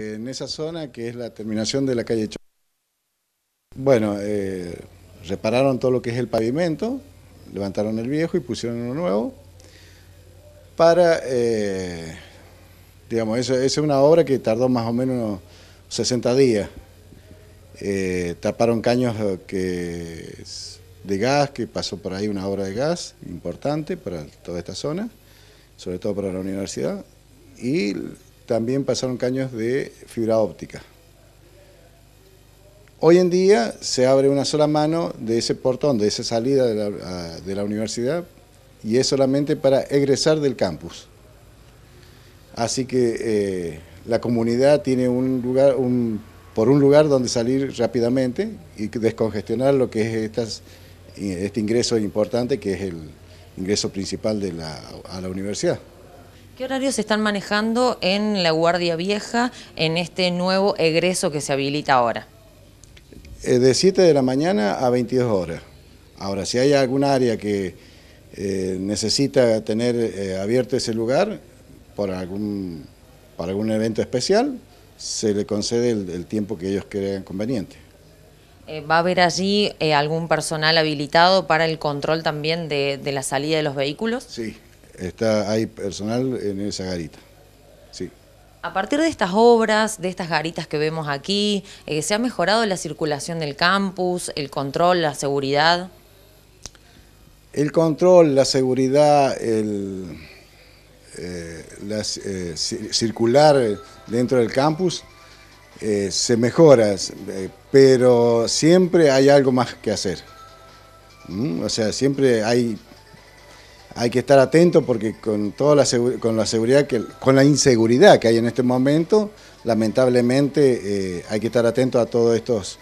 En esa zona que es la terminación de la calle Bueno, eh, repararon todo lo que es el pavimento, levantaron el viejo y pusieron uno nuevo para, eh, digamos, esa es una obra que tardó más o menos 60 días. Eh, taparon caños de gas, que pasó por ahí una obra de gas importante para toda esta zona, sobre todo para la universidad, y también pasaron caños de fibra óptica. Hoy en día se abre una sola mano de ese portón, de esa salida de la, universidad, y es solamente para egresar del campus. Así que eh, la comunidad tiene un lugar, por un lugar donde salir rápidamente y descongestionar lo que es eh, este ingreso importante que es el ingreso principal de a la universidad. ¿Qué horarios se están manejando en la Guardia Vieja en este nuevo egreso que se habilita ahora? Eh, de 7 de la mañana a 22 horas. Ahora, si hay algún área que eh, necesita tener eh, abierto ese lugar por algún, para algún evento especial, se le concede el, tiempo que ellos crean conveniente. ¿Va a haber allí algún personal habilitado para el control también de la salida de los vehículos? Sí, Está, hay personal en esa garita. Sí. A partir de estas obras, de estas garitas que vemos aquí, eh, ¿se ha mejorado la circulación del campus, el control, la seguridad? El control, la seguridad, el, eh, eh, circular dentro del campus se mejora, pero siempre hay algo más que hacer. ¿Mm? O sea, siempre hay hay que estar atento porque con toda la, con la seguridad que, con la inseguridad que hay en este momento, lamentablemente eh, hay que estar atento a todos estos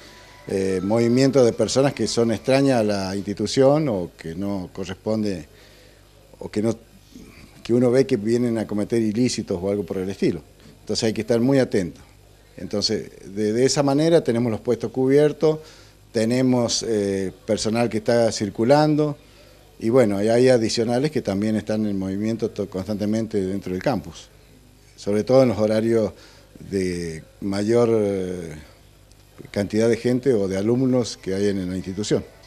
eh, movimientos de personas que son extrañas a la institución o que no corresponde o que no que uno ve que vienen a cometer ilícitos o algo por el estilo. Entonces hay que estar muy atento. Entonces, de, esa manera tenemos los puestos cubiertos, tenemos eh, personal que está circulando, y bueno, hay adicionales que también están en movimiento constantemente dentro del campus, sobre todo en los horarios de mayor eh, cantidad de gente o de alumnos que hay en la institución.